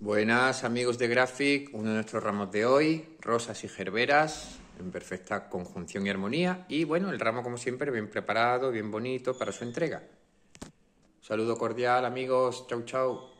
Buenas amigos de Graphic, uno de nuestros ramos de hoy, rosas y gerberas en perfecta conjunción y armonía y bueno, el ramo como siempre bien preparado, bien bonito para su entrega. saludo cordial amigos, chau chau.